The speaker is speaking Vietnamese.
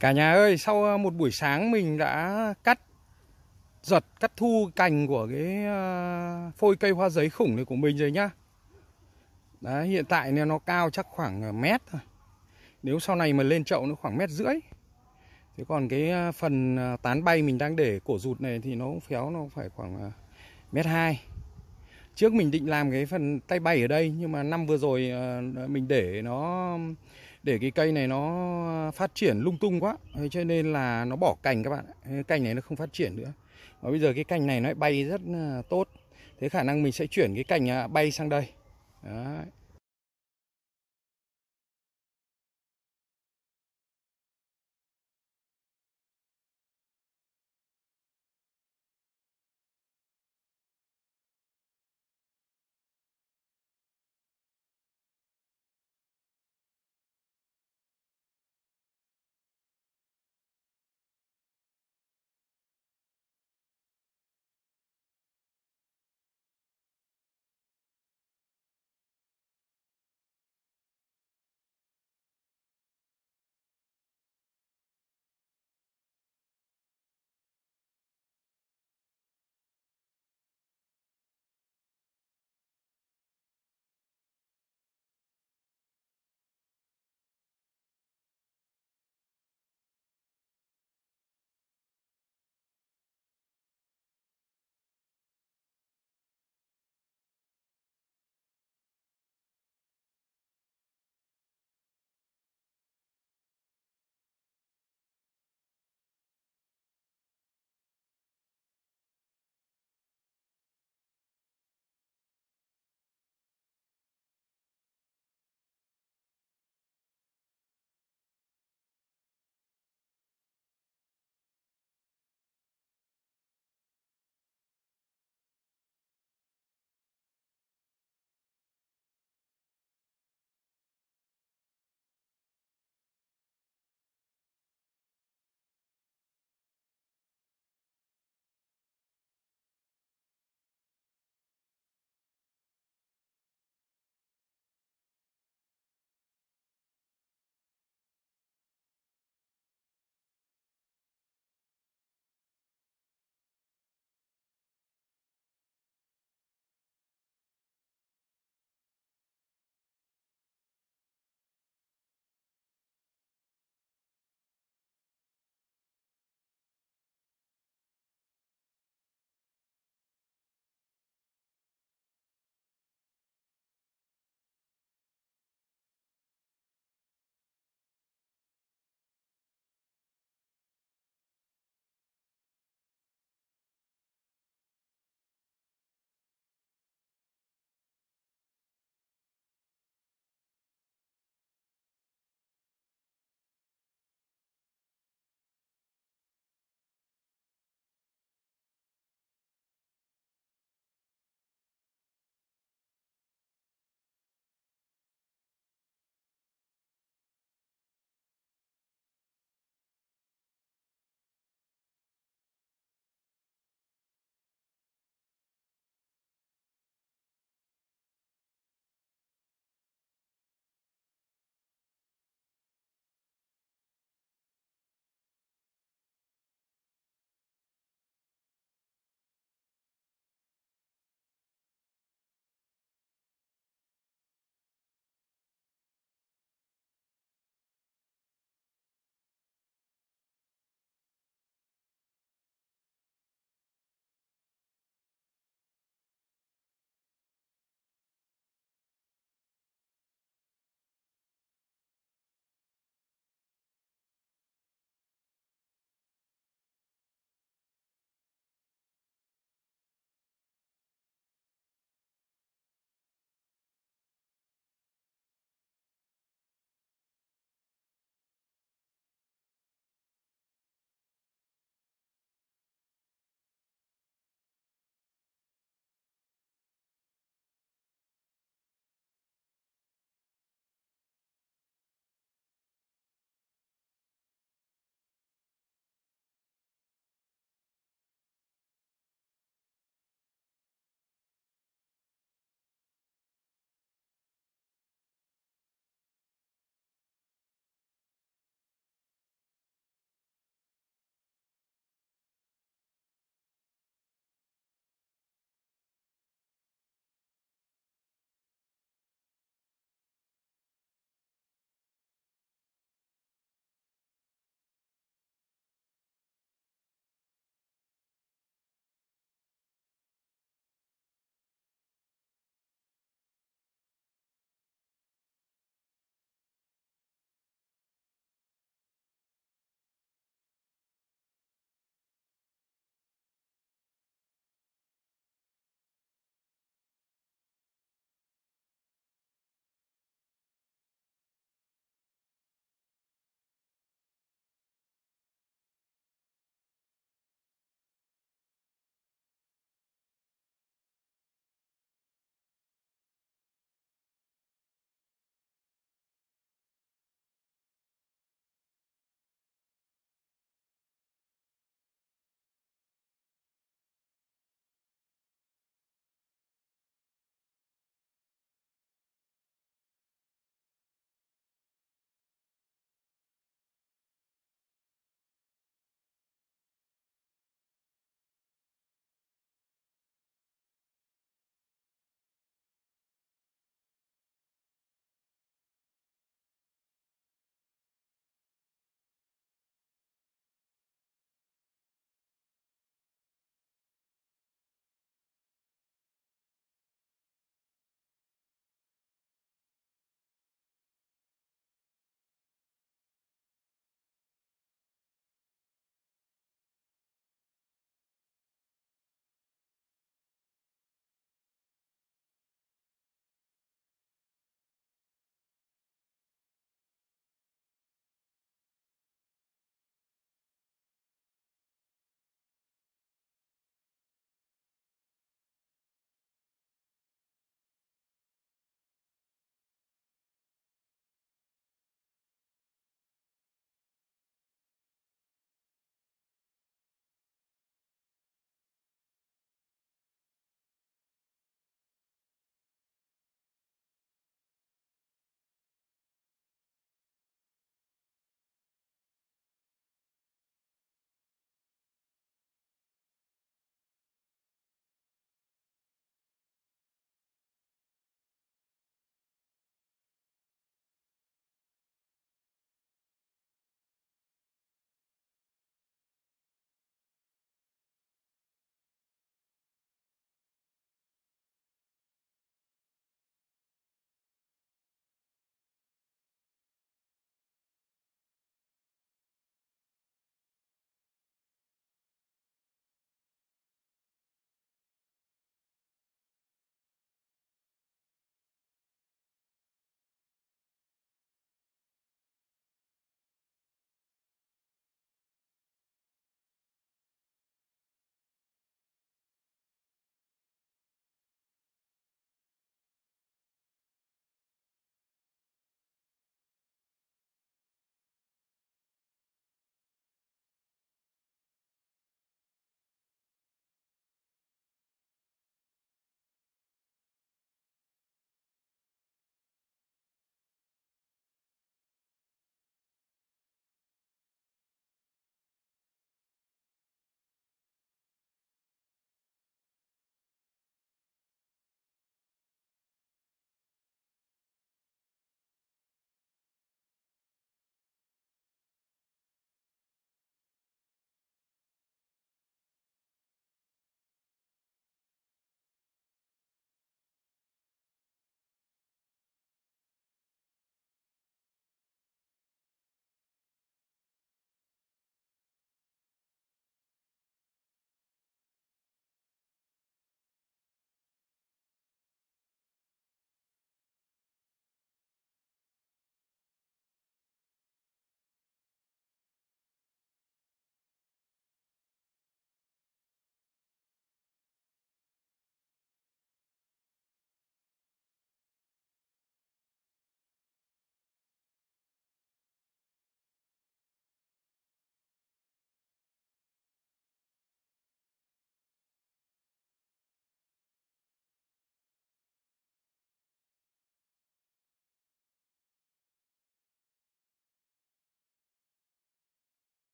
Cả nhà ơi, sau ờ, một buổi sáng mình đã cắt giật, cắt thu cành của cái ờ, phôi cây hoa giấy khủng này của mình rồi nhá. Đấy, hiện tại này nó cao chắc khoảng ờ, mét thôi. Nếu sau này mà lên chậu nó khoảng mét rưỡi. Thế còn cái phần tán bay mình đang để cổ rụt này thì nó cũng phéo nó phải khoảng mét hai. Trước mình định làm cái phần tay bay ở đây nhưng mà năm vừa rồi mình để nó để cái cây này nó phát triển lung tung quá cho nên là nó bỏ cành các bạn cành này nó không phát triển nữa và bây giờ cái cành này nó bay rất ờ, tốt thế khả năng mình sẽ chuyển cái cành à, bay sang đây Đấy.